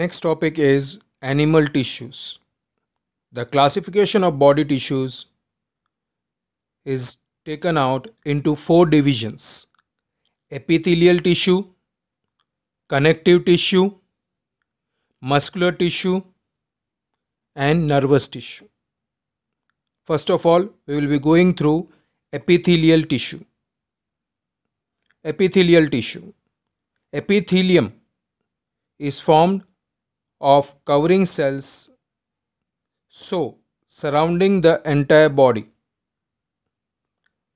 Next topic is animal tissues. The classification of body tissues is taken out into four divisions epithelial tissue, connective tissue, muscular tissue, and nervous tissue. First of all, we will be going through epithelial tissue. Epithelial tissue. Epithelium is formed of covering cells so surrounding the entire body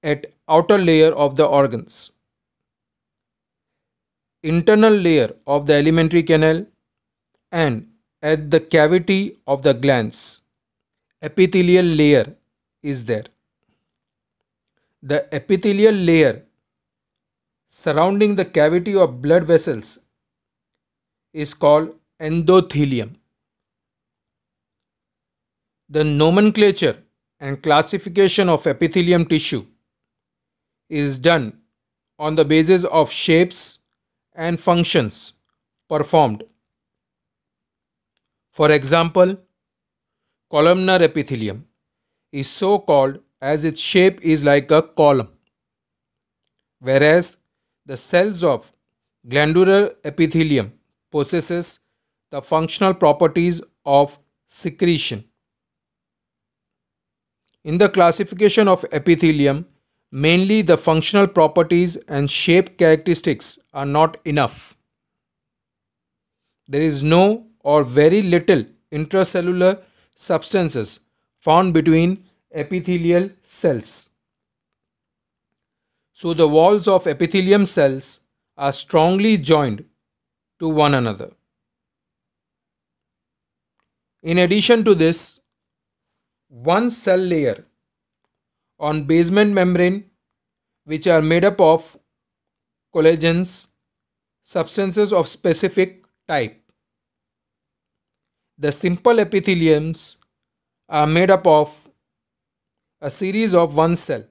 at outer layer of the organs internal layer of the alimentary canal and at the cavity of the glands epithelial layer is there the epithelial layer surrounding the cavity of blood vessels is called endothelium. The nomenclature and classification of epithelium tissue is done on the basis of shapes and functions performed. For example, columnar epithelium is so called as its shape is like a column, whereas the cells of glandular epithelium possesses the functional properties of secretion. In the classification of epithelium, mainly the functional properties and shape characteristics are not enough. There is no or very little intracellular substances found between epithelial cells. So the walls of epithelium cells are strongly joined to one another. In addition to this, one cell layer on basement membrane which are made up of collagens, substances of specific type. The simple epitheliums are made up of a series of one cell,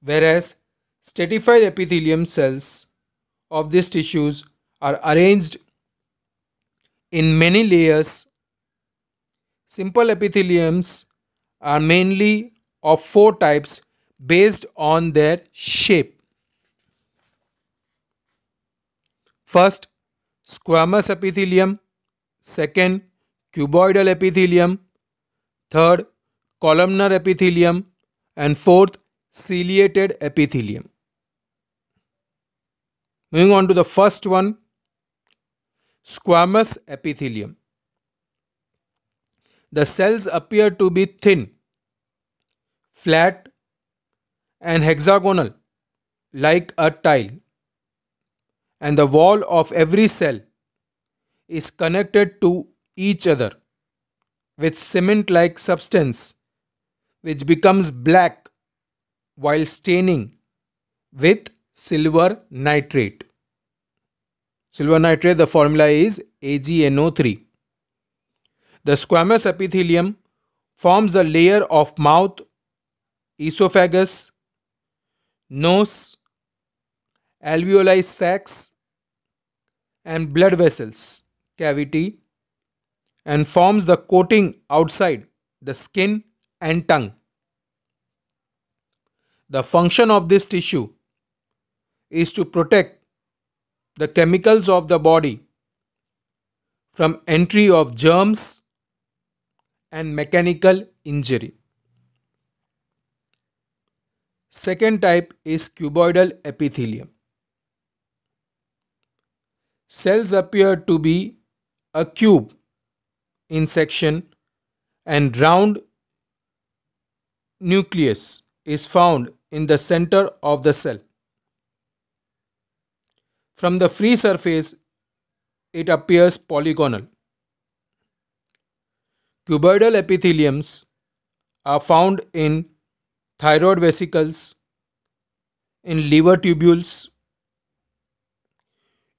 whereas stratified epithelium cells of these tissues are arranged in many layers, simple epitheliums are mainly of four types based on their shape. First, squamous epithelium. Second, cuboidal epithelium. Third, columnar epithelium. And fourth, ciliated epithelium. Moving on to the first one, squamous epithelium. The cells appear to be thin, flat and hexagonal like a tile and the wall of every cell is connected to each other with cement-like substance which becomes black while staining with silver nitrate. Silver nitrate, the formula is AgNO3. The squamous epithelium forms the layer of mouth, esophagus, nose, alveoli sacs, and blood vessels cavity and forms the coating outside the skin and tongue. The function of this tissue is to protect the chemicals of the body from entry of germs and mechanical injury. Second type is cuboidal epithelium. Cells appear to be a cube in section and round nucleus is found in the center of the cell. From the free surface, it appears polygonal. Cuboidal epitheliums are found in thyroid vesicles, in liver tubules,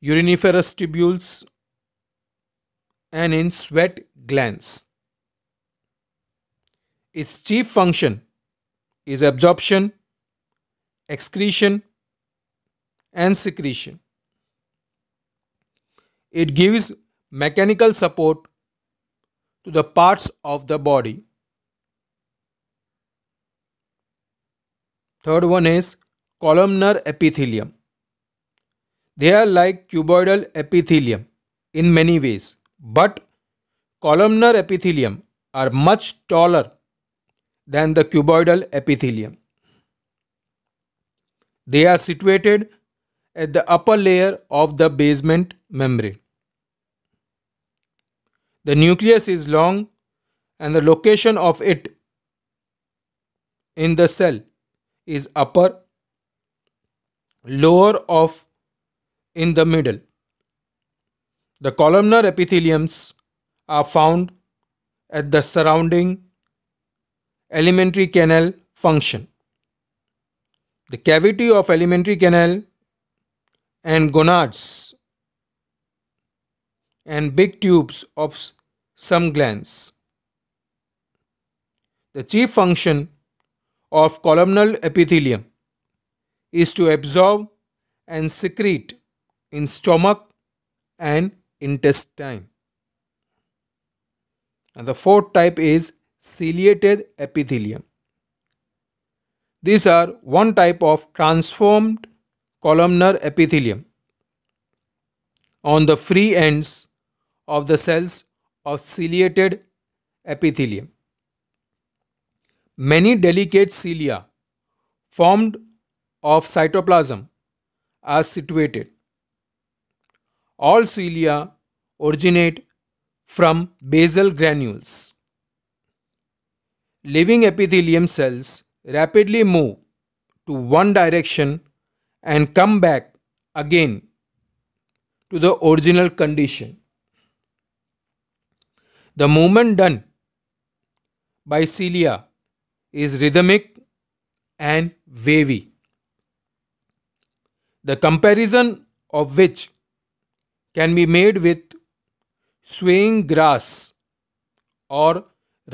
uriniferous tubules, and in sweat glands. Its chief function is absorption, excretion, and secretion. It gives mechanical support to the parts of the body. Third one is columnar epithelium. They are like cuboidal epithelium in many ways, but columnar epithelium are much taller than the cuboidal epithelium. They are situated at the upper layer of the basement membrane. The nucleus is long and the location of it in the cell is upper, lower of in the middle. The columnar epitheliums are found at the surrounding alimentary canal function. The cavity of alimentary canal and gonads and big tubes of some glands. The chief function of columnar epithelium is to absorb and secrete in stomach and intestine. And the fourth type is ciliated epithelium. These are one type of transformed columnar epithelium on the free ends of the cell's of ciliated epithelium. Many delicate cilia formed of cytoplasm are situated. All cilia originate from basal granules. Living epithelium cells rapidly move to one direction and come back again to the original condition. The movement done by cilia is rhythmic and wavy. The comparison of which can be made with swaying grass or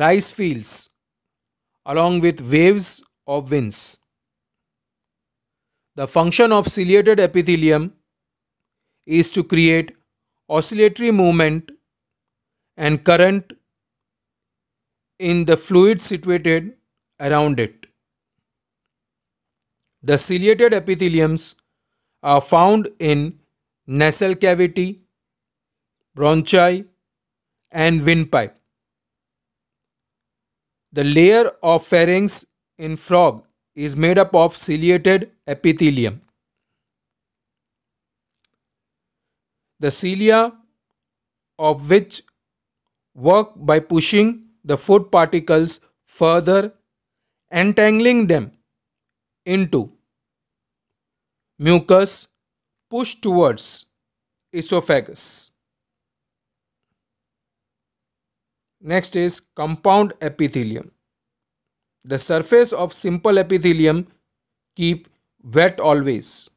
rice fields along with waves of winds. The function of ciliated epithelium is to create oscillatory movement and current in the fluid situated around it. The ciliated epitheliums are found in nasal cavity, bronchi and windpipe. The layer of pharynx in frog is made up of ciliated epithelium. The cilia of which work by pushing the food particles further, entangling them into mucus pushed towards esophagus. Next is compound epithelium. The surface of simple epithelium keep wet always.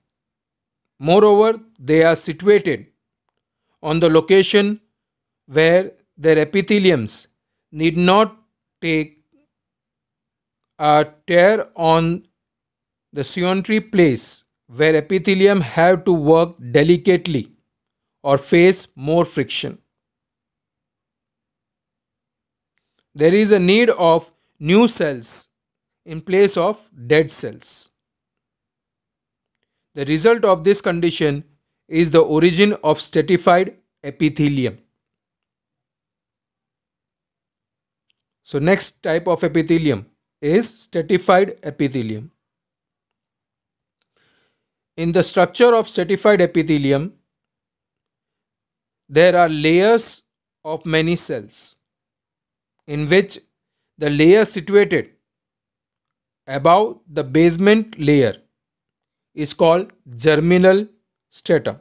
Moreover, they are situated on the location where their epitheliums need not take a tear on the scientiary place where epithelium have to work delicately or face more friction. There is a need of new cells in place of dead cells. The result of this condition is the origin of stratified epithelium. So next type of epithelium is stratified epithelium. In the structure of stratified epithelium, there are layers of many cells in which the layer situated above the basement layer is called germinal stratum.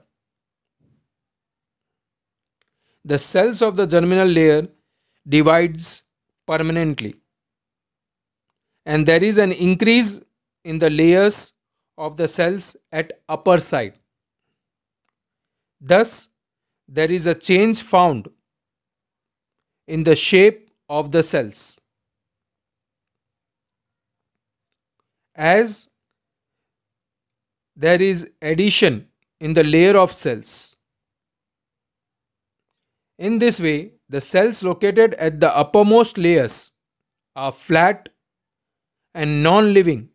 The cells of the germinal layer divides permanently. And there is an increase in the layers of the cells at upper side. Thus, there is a change found in the shape of the cells. As there is addition in the layer of cells. In this way, the cells located at the uppermost layers are flat and non-living,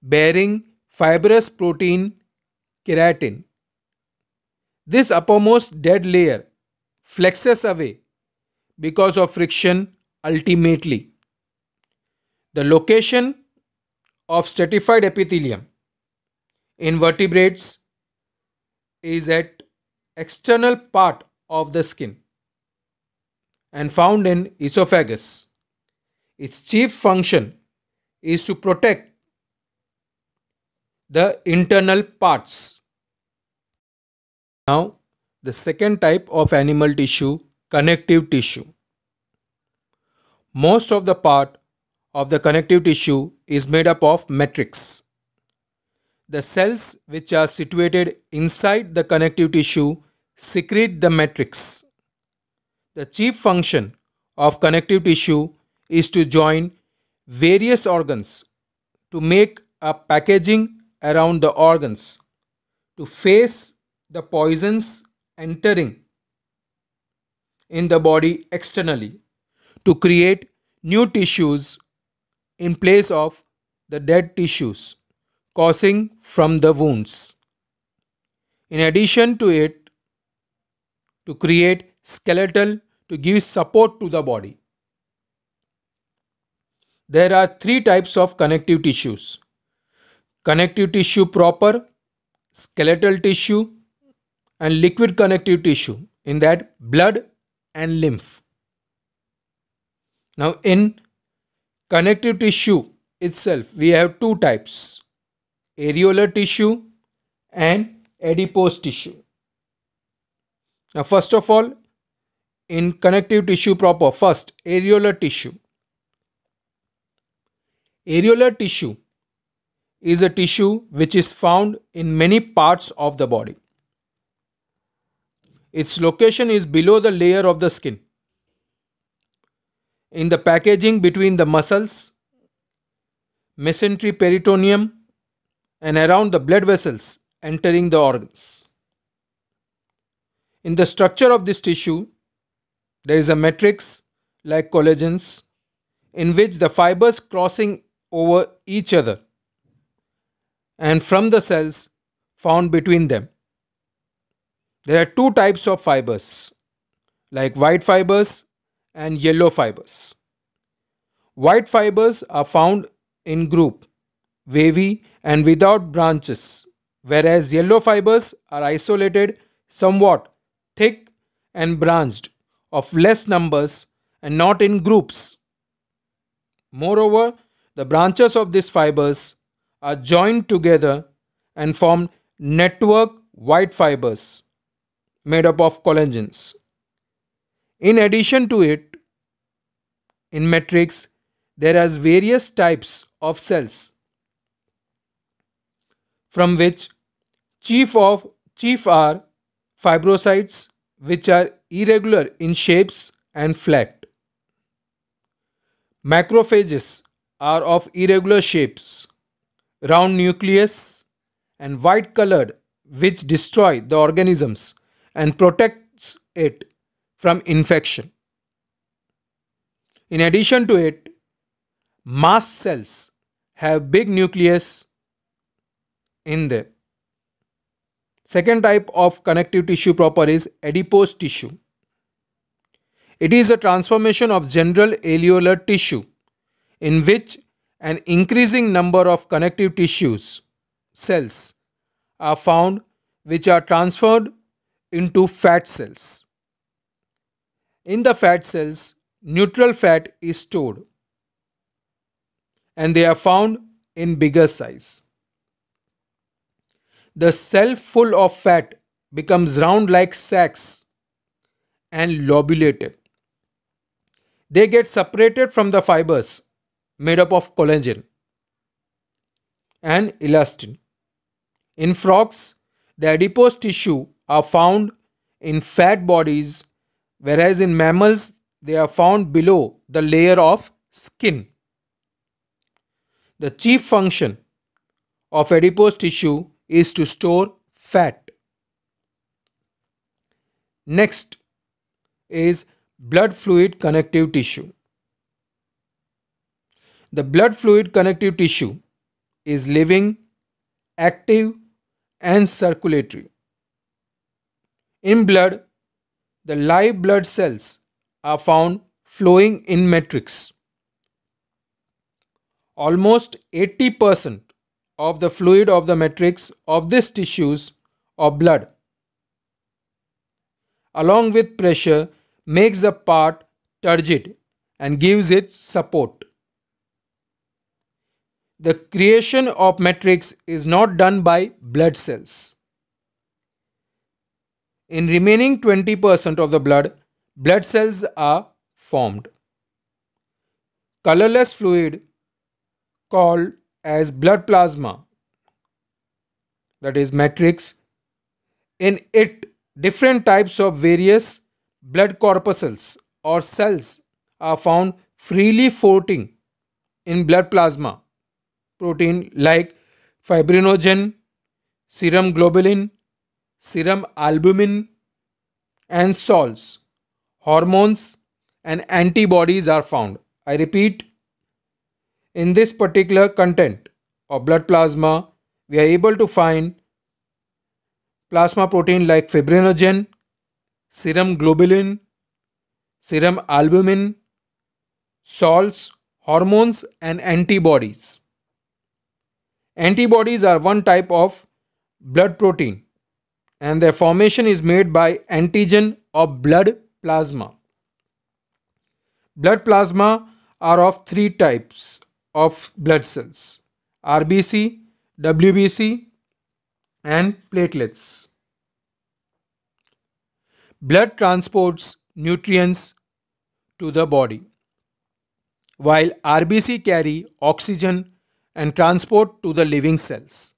bearing fibrous protein keratin. This uppermost dead layer flexes away because of friction ultimately. The location of stratified epithelium in vertebrates is at external part of the skin and found in esophagus. Its chief function is to protect the internal parts. Now, the second type of animal tissue, connective tissue. Most of the part of the connective tissue is made up of matrix. The cells which are situated inside the connective tissue secrete the matrix. The chief function of connective tissue is to join various organs, to make a packaging around the organs, to face the poisons entering in the body externally, to create new tissues in place of the dead tissues causing from the wounds. In addition to it, to create skeletal to give support to the body. There are three types of connective tissues. Connective tissue proper, skeletal tissue and liquid connective tissue in that blood and lymph. Now in connective tissue itself we have two types areolar tissue and adipose tissue. Now first of all in connective tissue proper. First, areolar tissue. Areolar tissue is a tissue which is found in many parts of the body. Its location is below the layer of the skin. In the packaging between the muscles, mesentery peritoneum and around the blood vessels entering the organs. In the structure of this tissue, there is a matrix like collagens in which the fibers crossing over each other and from the cells found between them. There are two types of fibers like white fibers and yellow fibers. White fibers are found in group, wavy and without branches, whereas yellow fibers are isolated, somewhat thick and branched of less numbers and not in groups. Moreover, the branches of these fibers are joined together and form network white fibers made up of collagens. In addition to it, in matrix, there are various types of cells from which chief of chief are fibrocytes which are irregular in shapes and flat. Macrophages are of irregular shapes, round nucleus and white colored which destroy the organisms and protects it from infection. In addition to it, mast cells have big nucleus in them. Second type of connective tissue proper is adipose tissue. It is a transformation of general alveolar tissue in which an increasing number of connective tissues, cells, are found which are transferred into fat cells. In the fat cells, neutral fat is stored and they are found in bigger size. The cell full of fat becomes round like sacs and lobulated. They get separated from the fibers made up of collagen and elastin. In frogs, the adipose tissue are found in fat bodies, whereas in mammals, they are found below the layer of skin. The chief function of adipose tissue is to store fat. Next is blood fluid connective tissue. The blood fluid connective tissue is living, active and circulatory. In blood, the live blood cells are found flowing in matrix. Almost 80% of the fluid of the matrix of these tissues or blood along with pressure makes the part turgid and gives it support. The creation of matrix is not done by blood cells. In remaining 20% of the blood, blood cells are formed. Colorless fluid called as blood plasma, that is matrix. In it, different types of various blood corpuscles or cells are found freely floating in blood plasma. Protein like fibrinogen, serum globulin, serum albumin, and salts, hormones, and antibodies are found. I repeat, in this particular content of blood plasma, we are able to find plasma protein like fibrinogen, serum globulin, serum albumin, salts, hormones and antibodies. Antibodies are one type of blood protein and their formation is made by antigen of blood plasma. Blood plasma are of three types of blood cells RBC, WBC, and platelets. Blood transports nutrients to the body, while RBC carry oxygen and transport to the living cells.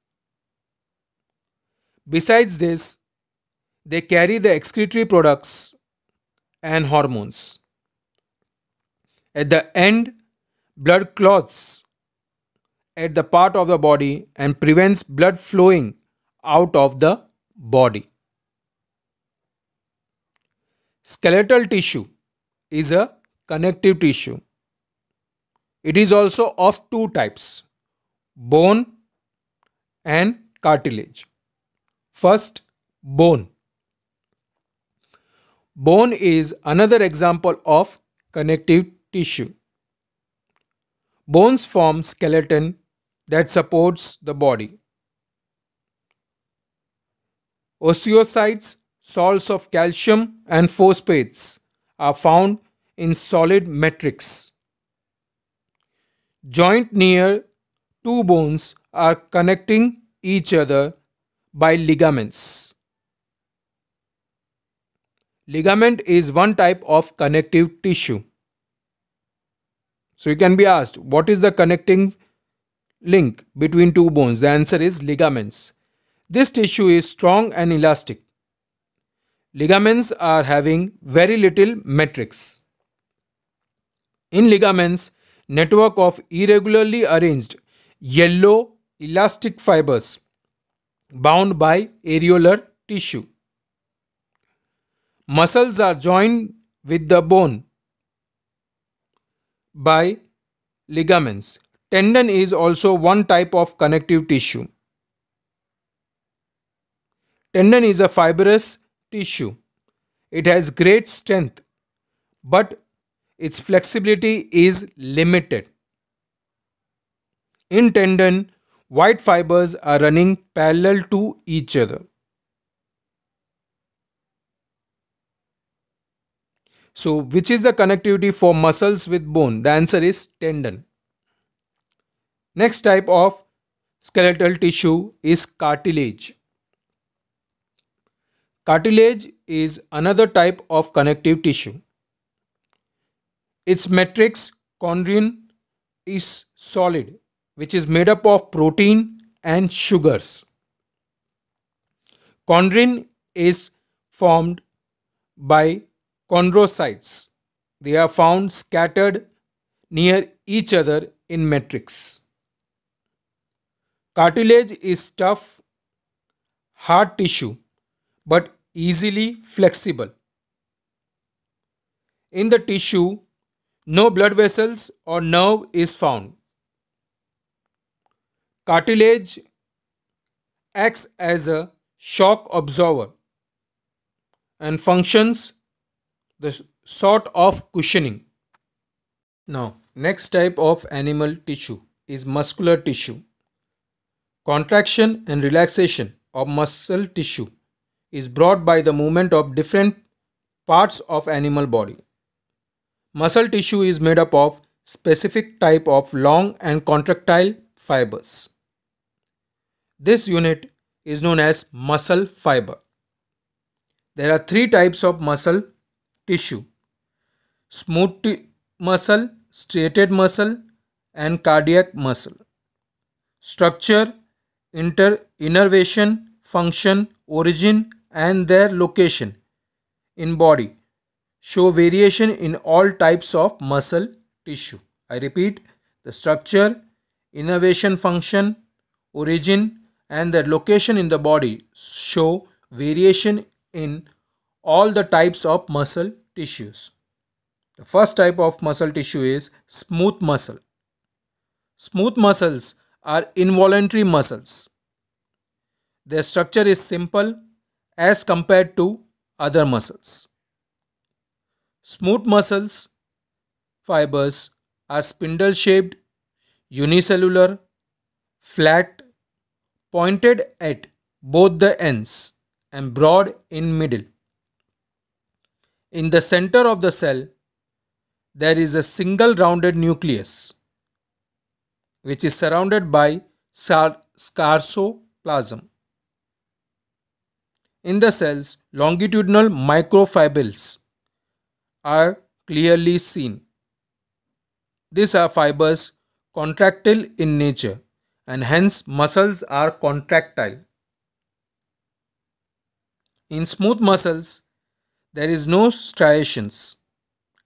Besides this, they carry the excretory products and hormones. At the end blood clots at the part of the body and prevents blood flowing out of the body. Skeletal tissue is a connective tissue. It is also of two types bone and cartilage. First, bone. Bone is another example of connective tissue. Bones form skeleton that supports the body. Osteocytes, salts of calcium and phosphates are found in solid matrix. Joint near two bones are connecting each other by ligaments. Ligament is one type of connective tissue. So you can be asked, what is the connecting link between two bones? The answer is ligaments. This tissue is strong and elastic. Ligaments are having very little matrix. In ligaments, network of irregularly arranged yellow elastic fibers bound by areolar tissue. Muscles are joined with the bone by ligaments. Tendon is also one type of connective tissue. Tendon is a fibrous tissue. It has great strength, but its flexibility is limited. In tendon, white fibers are running parallel to each other. So which is the connectivity for muscles with bone? The answer is tendon. Next type of skeletal tissue is cartilage. Cartilage is another type of connective tissue. Its matrix chondrin, is solid which is made up of protein and sugars. Chondrin is formed by chondrocytes. They are found scattered near each other in matrix. Cartilage is tough, hard tissue but easily flexible. In the tissue, no blood vessels or nerve is found. Cartilage acts as a shock absorber and functions the sort of cushioning. Now, next type of animal tissue is muscular tissue. Contraction and relaxation of muscle tissue is brought by the movement of different parts of animal body. Muscle tissue is made up of specific type of long and contractile fibers. This unit is known as muscle fiber. There are three types of muscle tissue, smooth muscle, striated muscle, and cardiac muscle. Structure, inter innervation, function, origin, and their location in body show variation in all types of muscle tissue. I repeat the structure, innervation function, origin, and their location in the body show variation in all the types of muscle tissues. The first type of muscle tissue is smooth muscle. Smooth muscles are involuntary muscles. Their structure is simple as compared to other muscles. Smooth muscles fibers are spindle shaped, unicellular, flat, pointed at both the ends and broad in middle. In the center of the cell, there is a single rounded nucleus which is surrounded by scarcoplasm. In the cells, longitudinal microfibrils are clearly seen. These are fibers contractile in nature and hence muscles are contractile. In smooth muscles, there is no striations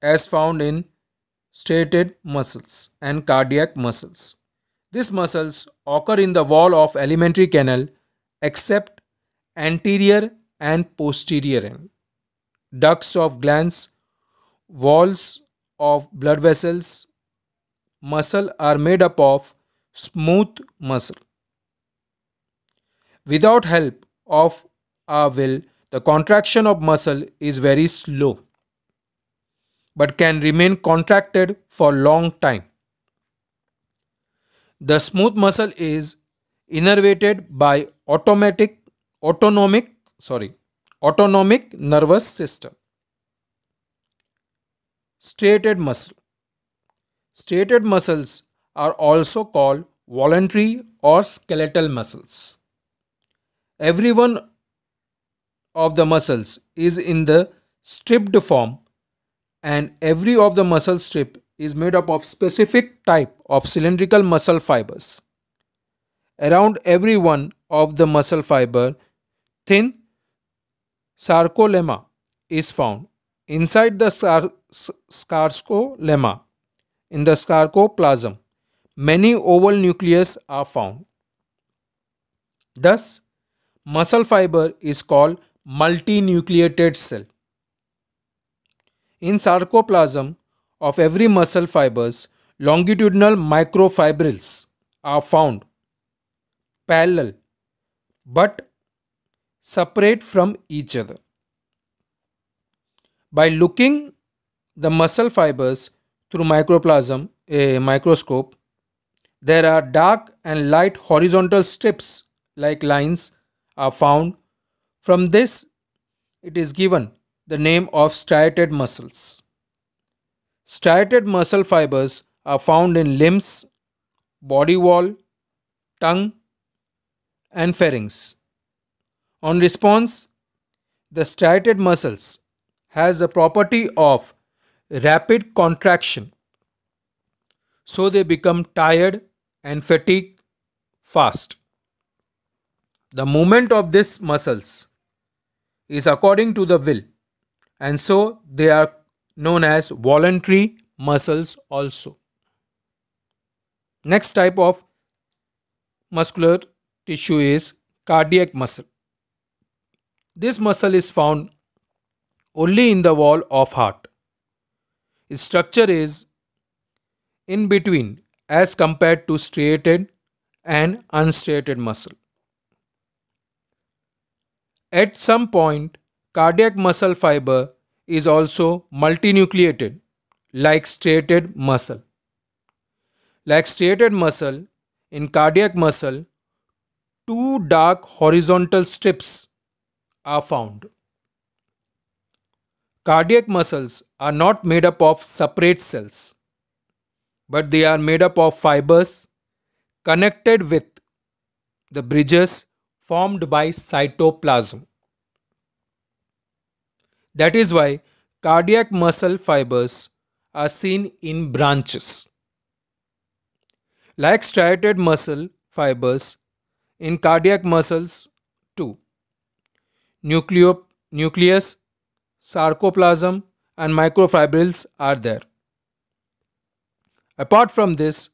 as found in stated muscles and cardiac muscles. These muscles occur in the wall of alimentary canal except anterior and posterior end. Ducts of glands, walls of blood vessels, muscle are made up of smooth muscle. Without help of a uh, will, the contraction of muscle is very slow but can remain contracted for long time. The smooth muscle is innervated by automatic autonomic sorry autonomic nervous system. Stated muscle. stated muscles are also called voluntary or skeletal muscles. Everyone of the muscles is in the stripped form and every of the muscle strip is made up of specific type of cylindrical muscle fibers. Around every one of the muscle fiber, thin sarcolemma is found. Inside the scar sarcolemma, in the sarcoplasm, many oval nucleus are found. Thus, muscle fiber is called multinucleated cell. In sarcoplasm of every muscle fibers, longitudinal microfibrils are found parallel but separate from each other. By looking the muscle fibers through microplasm a microscope there are dark and light horizontal strips like lines are found from this, it is given the name of striated muscles. Striated muscle fibers are found in limbs, body wall, tongue, and pharynx. On response, the striated muscles has a property of rapid contraction. So they become tired and fatigue fast. The movement of these muscles is according to the will and so they are known as voluntary muscles also. Next type of muscular tissue is cardiac muscle. This muscle is found only in the wall of heart. Its structure is in between as compared to striated and unstriated muscle. At some point, cardiac muscle fiber is also multinucleated like striated muscle. Like striated muscle, in cardiac muscle, two dark horizontal strips are found. Cardiac muscles are not made up of separate cells, but they are made up of fibers connected with the bridges formed by cytoplasm. That is why cardiac muscle fibers are seen in branches. Like striated muscle fibers in cardiac muscles too. Nucleo nucleus, sarcoplasm and microfibrils are there. Apart from this,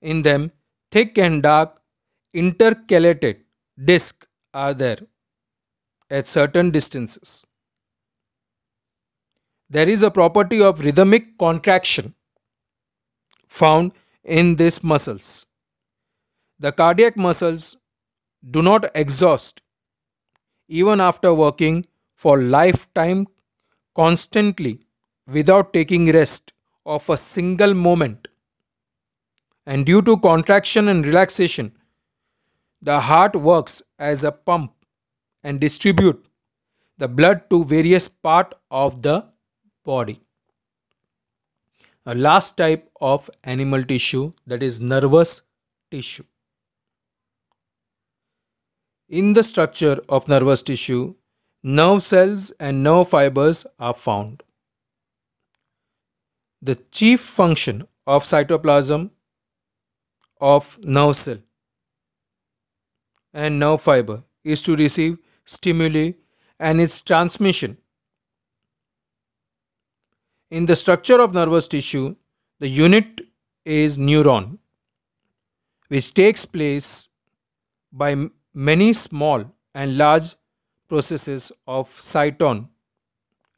in them thick and dark intercalated disk are there at certain distances. There is a property of rhythmic contraction found in these muscles. The cardiac muscles do not exhaust even after working for lifetime constantly without taking rest of a single moment. And due to contraction and relaxation, the heart works as a pump and distribute the blood to various part of the body. A last type of animal tissue that is nervous tissue. In the structure of nervous tissue, nerve cells and nerve fibers are found. The chief function of cytoplasm of nerve cell and nerve fiber is to receive stimuli and its transmission. In the structure of nervous tissue, the unit is neuron, which takes place by many small and large processes of cyton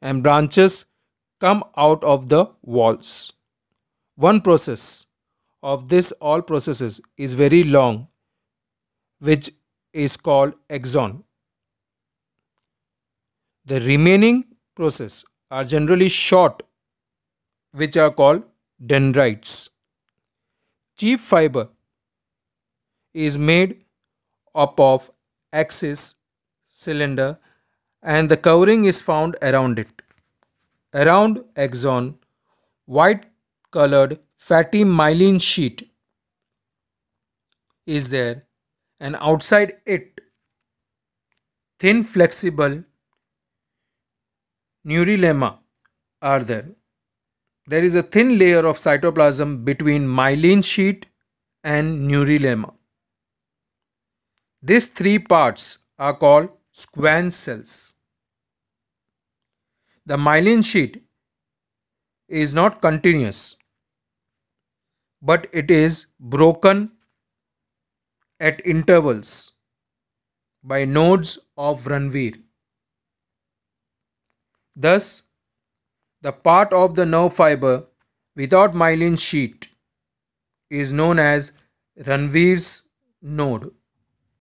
and branches come out of the walls. One process of this all processes is very long, which is called exon. The remaining process are generally short which are called dendrites. Chief fiber is made up of axis, cylinder and the covering is found around it. Around axon, white colored fatty myelin sheet is there and outside it thin flexible neurilemma. are there. There is a thin layer of cytoplasm between myelin sheet and neurilemma. These three parts are called Schwann cells. The myelin sheet is not continuous but it is broken at intervals by nodes of Ranveer. Thus, the part of the nerve fiber without myelin sheet is known as Ranveer's node.